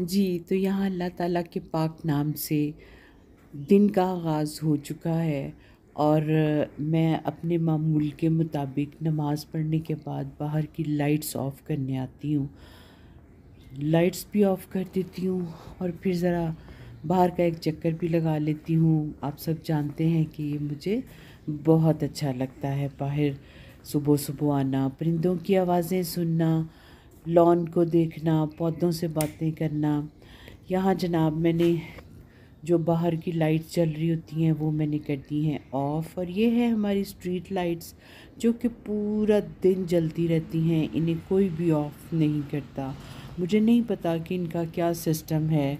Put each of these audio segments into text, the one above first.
जी तो यहाँ अल्लाह ताला के पाक नाम से दिन का आगाज़ हो चुका है और मैं अपने मामूल के मुताबिक नमाज़ पढ़ने के बाद बाहर की लाइट्स ऑफ़ करने आती हूँ लाइट्स भी ऑफ़ कर देती हूँ और फिर ज़रा बाहर का एक चक्कर भी लगा लेती हूँ आप सब जानते हैं कि ये मुझे बहुत अच्छा लगता है बाहर सुबह सुबह आना परिंदों की आवाज़ें सुनना लॉन को देखना पौधों से बातें करना यहाँ जनाब मैंने जो बाहर की लाइट्स चल रही होती हैं वो मैंने कर दी हैं ऑफ़ और ये है हमारी स्ट्रीट लाइट्स जो कि पूरा दिन जलती रहती हैं इन्हें कोई भी ऑफ़ नहीं करता मुझे नहीं पता कि इनका क्या सिस्टम है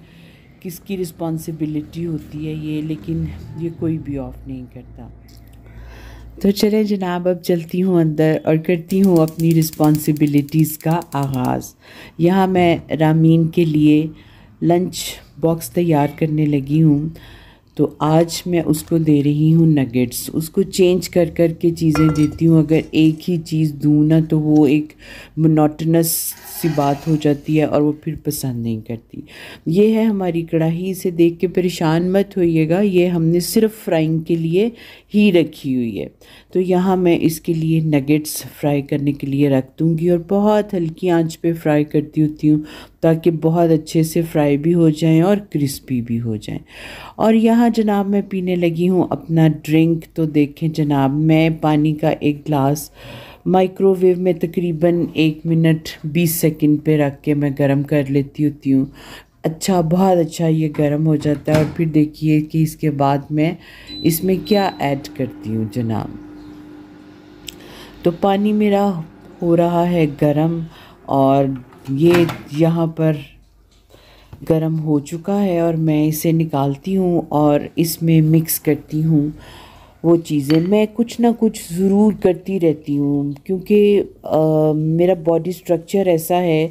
किसकी रिस्पॉन्सिबिलिटी होती है ये लेकिन ये कोई भी ऑफ़ नहीं करता तो चले जनाब अब चलती हूँ अंदर और करती हूँ अपनी रिस्पॉन्सिबिलिटीज़ का आगाज़ यहाँ मैं रामीन के लिए लंच बॉक्स तैयार करने लगी हूँ तो आज मैं उसको दे रही हूँ नगेट्स उसको चेंज कर कर के चीज़ें देती हूँ अगर एक ही चीज़ दूँ ना तो वो एक मोनोटनस सी बात हो जाती है और वो फिर पसंद नहीं करती ये है हमारी कढ़ाई इसे देख के परेशान मत होइएगा ये हमने सिर्फ फ्राइंग के लिए ही रखी हुई है तो यहाँ मैं इसके लिए नगेट्स फ्राई करने के लिए रख दूँगी और बहुत हल्की आँच पर फ्राई करती होती हूँ ताकि बहुत अच्छे से फ्राई भी हो जाएं और क्रिस्पी भी हो जाएं और यहाँ जनाब मैं पीने लगी हूँ अपना ड्रिंक तो देखें जनाब मैं पानी का एक गिलास माइक्रोवेव में तकरीबन एक मिनट बीस सेकंड पे रख के मैं गर्म कर लेती होती हूँ अच्छा बहुत अच्छा ये गर्म हो जाता है और फिर देखिए कि इसके बाद मैं इसमें क्या ऐड करती हूँ जनाब तो पानी मेरा हो रहा है गर्म और ये यहाँ पर गरम हो चुका है और मैं इसे निकालती हूँ और इसमें मिक्स करती हूँ वो चीज़ें मैं कुछ ना कुछ ज़रूर करती रहती हूँ क्योंकि मेरा बॉडी स्ट्रक्चर ऐसा है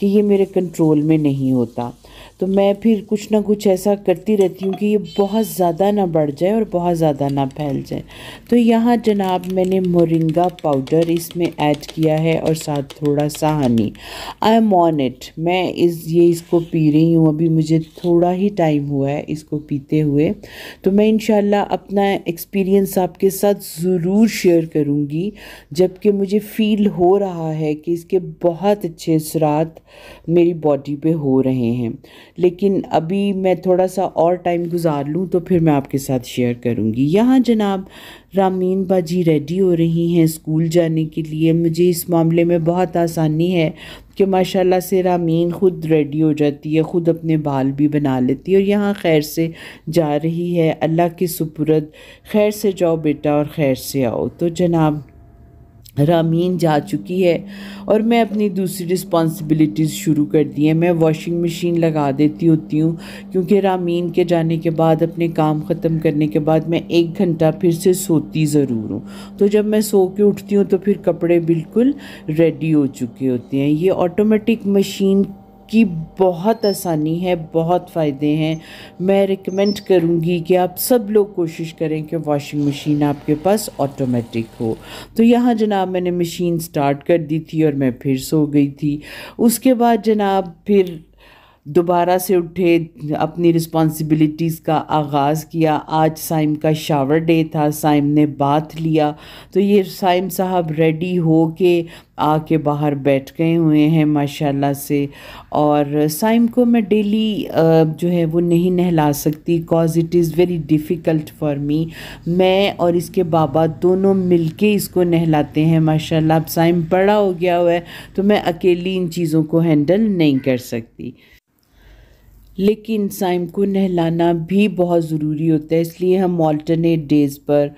कि ये मेरे कंट्रोल में नहीं होता तो मैं फिर कुछ ना कुछ ऐसा करती रहती हूँ कि ये बहुत ज़्यादा ना बढ़ जाए और बहुत ज़्यादा ना फैल जाए तो यहाँ जनाब मैंने मोरिंगा पाउडर इसमें ऐड किया है और साथ थोड़ा सा honey I am on it मैं इस ये इसको पी रही हूँ अभी मुझे थोड़ा ही टाइम हुआ है इसको पीते हुए तो मैं इन अपना एक्सपीरियंस आपके साथ ज़रूर शेयर करूँगी जबकि मुझे फ़ील हो रहा है कि इसके बहुत अच्छे असरात मेरी बॉडी पर हो रहे हैं लेकिन अभी मैं थोड़ा सा और टाइम गुजार लूँ तो फिर मैं आपके साथ शेयर करूँगी यहाँ जनाब रामीन बाजी रेडी हो रही हैं स्कूल जाने के लिए मुझे इस मामले में बहुत आसानी है कि माशाल्लाह से रामीन ख़ुद रेडी हो जाती है ख़ुद अपने बाल भी बना लेती है और यहाँ खैर से जा रही है अल्लाह की सुपुरद खैर से जाओ बेटा और खैर से आओ तो जनाब रामीन जा चुकी है और मैं अपनी दूसरी रिस्पॉन्सिबिलिटीज़ शुरू कर दी हैं मैं वॉशिंग मशीन लगा देती होती हूँ क्योंकि रामीन के जाने के बाद अपने काम ख़त्म करने के बाद मैं एक घंटा फिर से सोती ज़रूर हूँ तो जब मैं सो के उठती हूँ तो फिर कपड़े बिल्कुल रेडी हो चुके होते हैं ये ऑटोमेटिक मशीन की बहुत आसानी है बहुत फ़ायदे हैं मैं रिकमेंड करूँगी कि आप सब लोग कोशिश करें कि वॉशिंग मशीन आपके पास ऑटोमेटिक हो तो यहाँ जनाब मैंने मशीन स्टार्ट कर दी थी और मैं फिर सो गई थी उसके बाद जनाब फिर दोबारा से उठे अपनी रिस्पॉन्सिबिलिटीज़ का आगाज़ किया आज साइम का शावर डे था साइम ने बात लिया तो ये साइम साहब रेडी हो के आके बाहर बैठ गए हुए हैं माशाल्लाह से और साइम को मैं डेली जो है वो नहीं नहला सकती cause it is very difficult for me मैं और इसके बाबा दोनों मिलके इसको नहलाते हैं माशाल्लाह अब साइम बड़ा हो गया हुआ है तो मैं अकेली इन चीज़ों को हैंडल नहीं कर सकती लेकिन साइम को नहलाना भी बहुत ज़रूरी होता है इसलिए हम ऑल्टरनेट डेज़ पर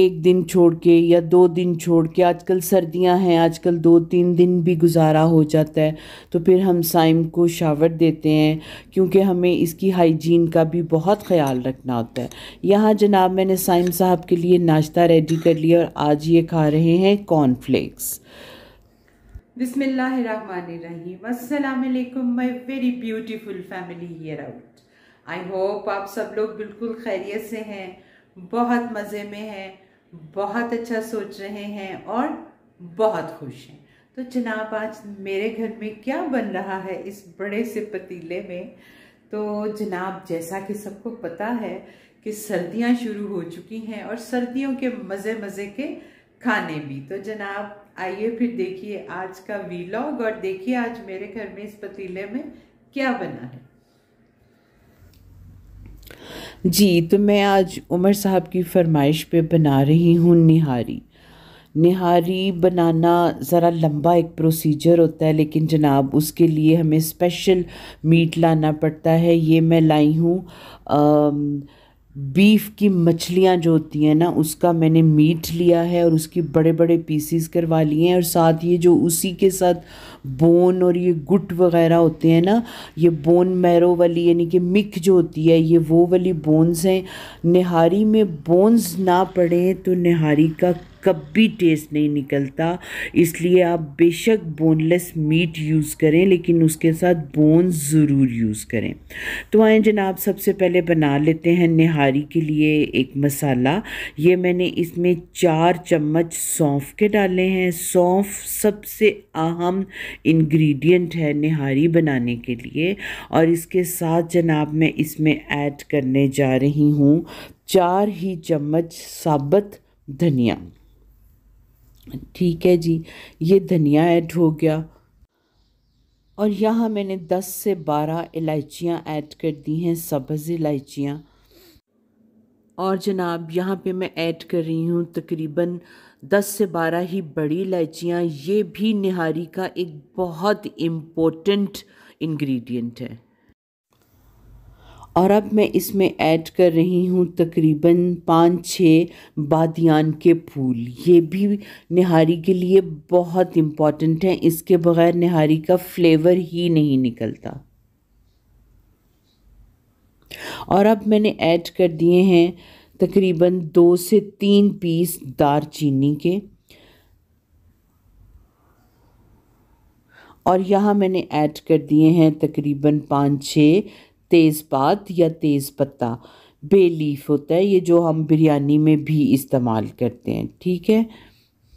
एक दिन छोड़ के या दो दिन छोड़ के आजकल सर्दियां हैं आजकल दो तीन दिन भी गुजारा हो जाता है तो फिर हम साइम को शावर देते हैं क्योंकि हमें इसकी हाइजीन का भी बहुत ख्याल रखना होता है यहाँ जनाब मैंने साइम साहब के लिए नाश्ता रेडी कर लिया और आज ये खा रहे हैं कॉर्नफ्लेक्स बिसमीम my very beautiful family here out I hope आप सब लोग बिल्कुल खैरियत से हैं बहुत मज़े में हैं बहुत अच्छा सोच रहे हैं और बहुत खुश हैं तो जनाब आज मेरे घर में क्या बन रहा है इस बड़े से पतीले में तो जनाब जैसा कि सबको पता है कि सर्दियां शुरू हो चुकी हैं और सर्दियों के मज़े मज़े के खाने भी तो जनाब आइए फिर देखिए आज का वीलॉग और देखिए आज मेरे घर में इस पतीले में क्या बना है जी तो मैं आज उमर साहब की फरमाइश पे बना रही हूँ निहारी निहारी बनाना ज़रा लंबा एक प्रोसीजर होता है लेकिन जनाब उसके लिए हमें स्पेशल मीट लाना पड़ता है ये मैं लाई हूँ बीफ की मछलियाँ जो होती हैं ना उसका मैंने मीट लिया है और उसकी बड़े बड़े पीसीस करवा लिए हैं और साथ ये जो उसी के साथ बोन और ये गुट वगैरह होते हैं ना ये बोन मैरो वाली यानी कि मिक जो होती है ये वो वाली बोन्स हैं निहारी में बोन्स ना पड़े तो निहारी का कभी टेस्ट नहीं निकलता इसलिए आप बेशक बोनलेस मीट यूज़ करें लेकिन उसके साथ बोन ज़रूर यूज़ करें तो आए जनाब सबसे पहले बना लेते हैं निहारी के लिए एक मसाला ये मैंने इसमें चार चम्मच सौंफ के डाले हैं सौंफ सबसे अहम इंग्रेडिएंट है निहारी बनाने के लिए और इसके साथ जनाब मैं इसमें ऐड करने जा रही हूँ चार ही चम्मच साबत धनिया ठीक है जी ये धनिया ऐड हो गया और यहाँ मैंने 10 से 12 इलायचियाँ ऐड कर दी हैं सब्ज़ इलायचियाँ और जनाब यहाँ पे मैं ऐड कर रही हूँ तकरीबन 10 से 12 ही बड़ी इलायचियाँ ये भी निहारी का एक बहुत इम्पोर्टेंट इंग्रेडिएंट है और अब मैं इसमें ऐड कर रही हूँ तकरीबन पाँच छः बादियान के फूल ये भी निहारी के लिए बहुत इम्पॉर्टेंट है इसके बगैर निहारी का फ्लेवर ही नहीं निकलता और अब मैंने ऐड कर दिए हैं तकरीबन दो से तीन पीस दार चीनी के और यहाँ मैंने ऐड कर दिए हैं तकरीबन पाँच छः तेज़पात या तेज़ पत्ता बे लीफ होता है ये जो हम बिरयानी में भी इस्तेमाल करते हैं ठीक है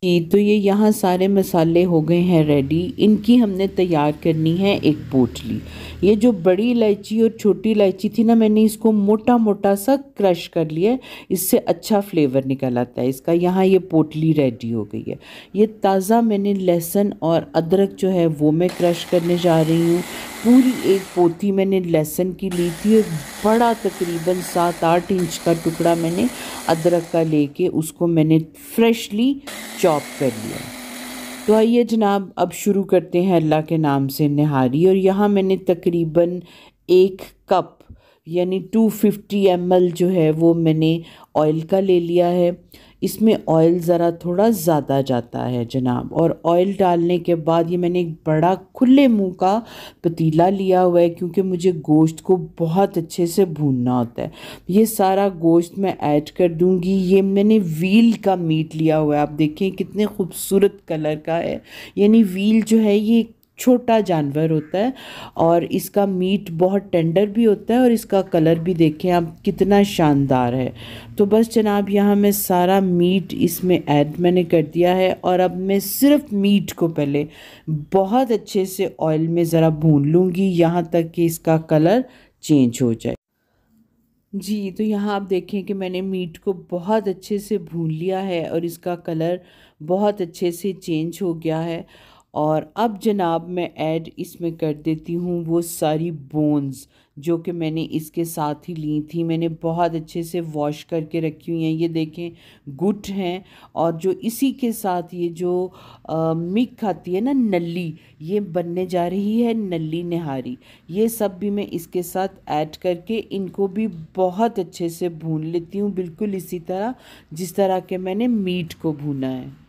जी तो ये यहाँ सारे मसाले हो गए हैं रेडी इनकी हमने तैयार करनी है एक पोटली ये जो बड़ी इलायची और छोटी इलायची थी ना मैंने इसको मोटा मोटा सा क्रश कर लिया है इससे अच्छा फ्लेवर निकल आता है इसका यहाँ ये पोटली रेडी हो गई है ये ताज़ा मैंने लहसुन और अदरक जो है वो मैं क्रश करने जा रही हूँ पूरी एक पोथी मैंने लहसुन की ली थी और बड़ा तकरीबन सात आठ इंच का टुकड़ा मैंने अदरक का लेके उसको मैंने फ्रेशली चॉप कर लिया तो आइए जनाब अब शुरू करते हैं अल्लाह के नाम से नहारी और यहाँ मैंने तकरीबन एक कप यानी 250 एम जो है वो मैंने ऑयल का ले लिया है इसमें ऑयल ज़रा थोड़ा ज़्यादा जाता है जनाब और ऑयल डालने के बाद ये मैंने एक बड़ा खुले मुंह का पतीला लिया हुआ है क्योंकि मुझे गोश्त को बहुत अच्छे से भूनना होता है ये सारा गोश्त मैं ऐड कर दूँगी ये मैंने व्हील का मीट लिया हुआ है आप देखें कितने खूबसूरत कलर का है यानी व्हील जो है ये छोटा जानवर होता है और इसका मीट बहुत टेंडर भी होता है और इसका कलर भी देखें आप कितना शानदार है तो बस जनाब यहाँ मैं सारा मीट इसमें ऐड मैंने कर दिया है और अब मैं सिर्फ मीट को पहले बहुत अच्छे से ऑयल में ज़रा भून लूँगी यहाँ तक कि इसका कलर चेंज हो जाए जी तो यहाँ आप देखें कि मैंने मीट को बहुत अच्छे से भून लिया है और इसका कलर बहुत अच्छे से चेंज हो गया है और अब जनाब मैं ऐड इसमें कर देती हूँ वो सारी बोन्स जो कि मैंने इसके साथ ही ली थी मैंने बहुत अच्छे से वॉश करके रखी हुई हैं ये देखें गुट हैं और जो इसी के साथ ये जो मिक आती है ना नली ये बनने जा रही है नली निहारी ये सब भी मैं इसके साथ ऐड करके इनको भी बहुत अच्छे से भून लेती हूँ बिल्कुल इसी तरह जिस तरह के मैंने मीट को भूना है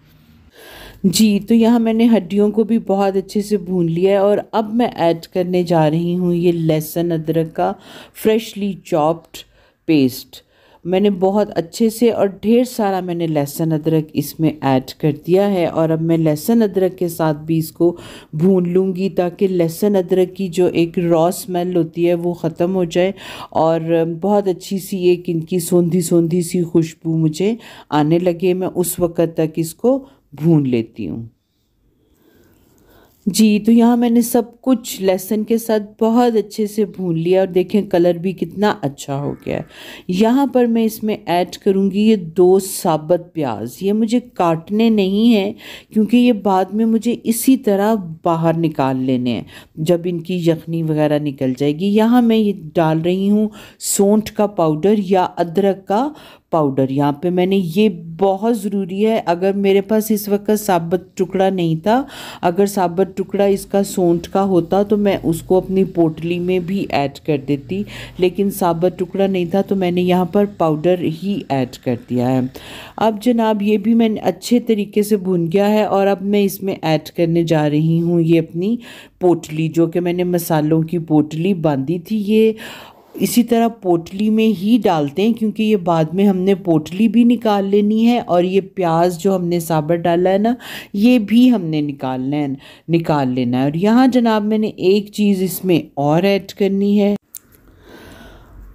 जी तो यहाँ मैंने हड्डियों को भी बहुत अच्छे से भून लिया है और अब मैं ऐड करने जा रही हूँ ये लहसुन अदरक का फ्रेशली चॉप्ड पेस्ट मैंने बहुत अच्छे से और ढेर सारा मैंने लहसुन अदरक इसमें ऐड कर दिया है और अब मैं लहसुन अदरक के साथ भी इसको भून लूँगी ताकि लहसुन अदरक की जो एक रॉ स्मेल होती है वो ख़त्म हो जाए और बहुत अच्छी सी एक इनकी सौंधी सौंधी सी खुशबू मुझे आने लगे मैं उस वक़्त तक इसको भून लेती हूँ जी तो यहाँ मैंने सब कुछ लेसन के साथ बहुत अच्छे से भून लिया और देखें कलर भी कितना अच्छा हो गया है यहाँ पर मैं इसमें ऐड करूँगी ये दो साबत प्याज ये मुझे काटने नहीं हैं क्योंकि ये बाद में मुझे इसी तरह बाहर निकाल लेने हैं जब इनकी यखनी वगैरह निकल जाएगी यहाँ मैं ये डाल रही हूँ सौंठ का पाउडर या अदरक का पाउडर यहाँ पे मैंने ये बहुत ज़रूरी है अगर मेरे पास इस वक्त साबत टुकड़ा नहीं था अगर साबत टुकड़ा इसका सोंठ का होता तो मैं उसको अपनी पोटली में भी ऐड कर देती लेकिन साबत टुकड़ा नहीं था तो मैंने यहाँ पर पाउडर ही ऐड कर दिया है अब जनाब ये भी मैंने अच्छे तरीके से भुन गया है और अब मैं इसमें ऐड करने जा रही हूँ ये अपनी पोटली जो कि मैंने मसालों की पोटली बांधी थी ये इसी तरह पोटली में ही डालते हैं क्योंकि ये बाद में हमने पोटली भी निकाल लेनी है और ये प्याज जो हमने साबर डाला है ना ये भी हमने निकालना है निकाल लेना है और यहाँ जनाब मैंने एक चीज़ इसमें और ऐड करनी है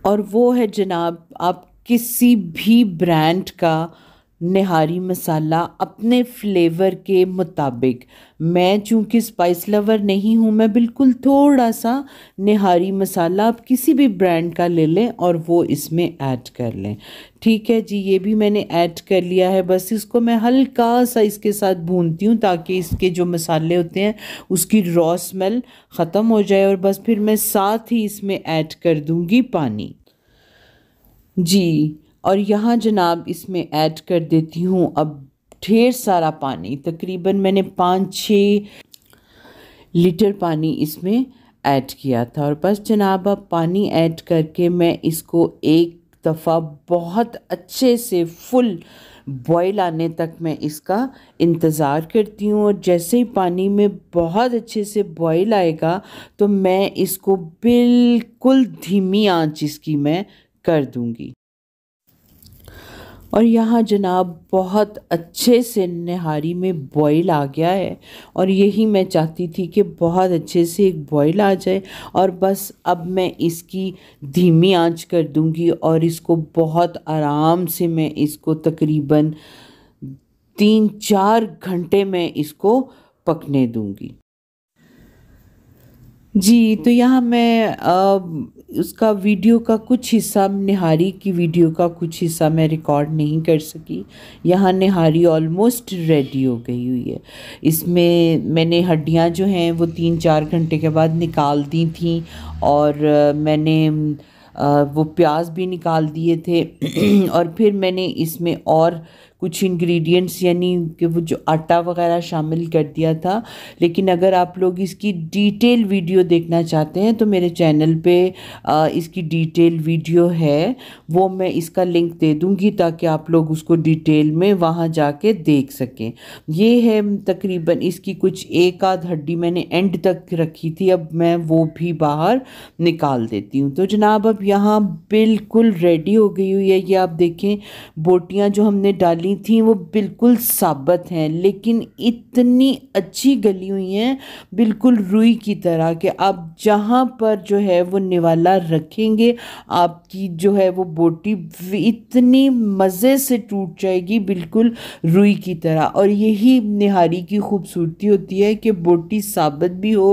और वो है जनाब आप किसी भी ब्रांड का नहारी मसाला अपने फ्लेवर के मुताबिक मैं चूँकि स्पाइस लवर नहीं हूँ मैं बिल्कुल थोड़ा सा नहारी मसाला आप किसी भी ब्रांड का ले लें और वो इसमें ऐड कर लें ठीक है जी ये भी मैंने ऐड कर लिया है बस इसको मैं हल्का सा इसके साथ भूनती हूँ ताकि इसके जो मसाले होते हैं उसकी रॉ स्मेल ख़त्म हो जाए और बस फिर मैं साथ ही इसमें ऐड कर दूँगी पानी जी और यहाँ जनाब इसमें ऐड कर देती हूँ अब ढेर सारा पानी तकरीबन मैंने पाँच छः लीटर पानी इसमें ऐड किया था और बस जनाब अब पानी ऐड करके मैं इसको एक दफ़ा बहुत अच्छे से फुल बॉईल आने तक मैं इसका इंतज़ार करती हूँ और जैसे ही पानी में बहुत अच्छे से बॉईल आएगा तो मैं इसको बिल्कुल धीमी आंच इसकी मैं कर दूँगी और यहाँ जनाब बहुत अच्छे से नहारी में बॉईल आ गया है और यही मैं चाहती थी कि बहुत अच्छे से एक बॉईल आ जाए और बस अब मैं इसकी धीमी आंच कर दूँगी और इसको बहुत आराम से मैं इसको तकरीबन तीन चार घंटे में इसको पकने दूँगी जी तो यहाँ मैं उसका वीडियो का कुछ हिस्सा निहारी की वीडियो का कुछ हिस्सा मैं रिकॉर्ड नहीं कर सकी यहाँ निहारी ऑलमोस्ट रेडी हो गई हुई है इसमें मैंने हड्डियाँ जो हैं वो तीन चार घंटे के बाद निकाल दी थी और मैंने वो प्याज भी निकाल दिए थे और फिर मैंने इसमें और कुछ इंग्रेडिएंट्स यानी कि वो जो आटा वगैरह शामिल कर दिया था लेकिन अगर आप लोग इसकी डिटेल वीडियो देखना चाहते हैं तो मेरे चैनल पे इसकी डिटेल वीडियो है वो मैं इसका लिंक दे दूँगी ताकि आप लोग उसको डिटेल में वहाँ जाके देख सकें ये है तकरीबन इसकी कुछ एक आध हड्डी मैंने एंड तक रखी थी अब मैं वो भी बाहर निकाल देती हूँ तो जनाब अब यहाँ बिल्कुल रेडी हो गई हुई है ये आप देखें बोटियाँ जो हमने डाली गली थी वो बिल्कुल साबत हैं लेकिन इतनी अच्छी गली हुई हैं बिल्कुल रुई की तरह कि आप जहाँ पर जो है वो निवाला रखेंगे आपकी जो है वो बोटी इतनी मज़े से टूट जाएगी बिल्कुल रुई की तरह और यही निहारी की खूबसूरती होती है कि बोटी साबत भी हो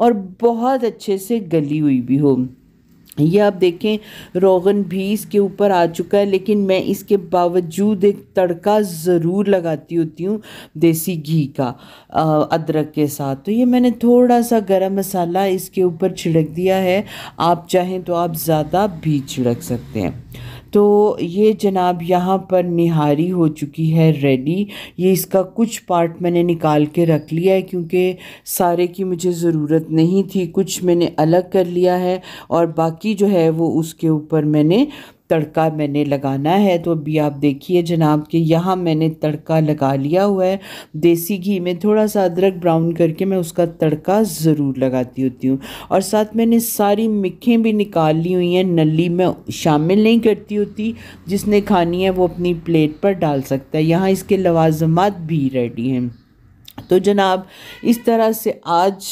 और बहुत अच्छे से गली हुई भी हो ये आप देखें रोगन भी इसके ऊपर आ चुका है लेकिन मैं इसके बावजूद एक तड़का ज़रूर लगाती होती हूँ देसी घी का अदरक के साथ तो ये मैंने थोड़ा सा गरम मसाला इसके ऊपर छिड़क दिया है आप चाहें तो आप ज़्यादा भी छिड़क सकते हैं तो ये जनाब यहाँ पर निहारी हो चुकी है रेडी ये इसका कुछ पार्ट मैंने निकाल के रख लिया है क्योंकि सारे की मुझे ज़रूरत नहीं थी कुछ मैंने अलग कर लिया है और बाकी जो है वो उसके ऊपर मैंने तड़का मैंने लगाना है तो अभी आप देखिए जनाब कि यहाँ मैंने तड़का लगा लिया हुआ है देसी घी में थोड़ा सा अदरक ब्राउन करके मैं उसका तड़का ज़रूर लगाती होती हूँ और साथ मैंने सारी मिखें भी निकाल ली हुई हैं नली में शामिल नहीं करती होती जिसने खानी है वो अपनी प्लेट पर डाल सकता है यहाँ इसके लवाजमात भी रेडी हैं तो जनाब इस तरह से आज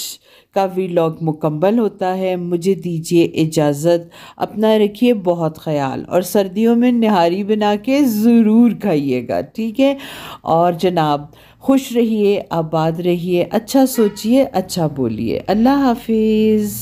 का वीलॉग मुकम्मल होता है मुझे दीजिए इजाज़त अपना रखिए बहुत ख्याल और सर्दियों में निहारी बना के ज़रूर खाइएगा ठीक है और जनाब खुश रहिए आबाद रहिए अच्छा सोचिए अच्छा बोलिए अल्लाह हाफिज़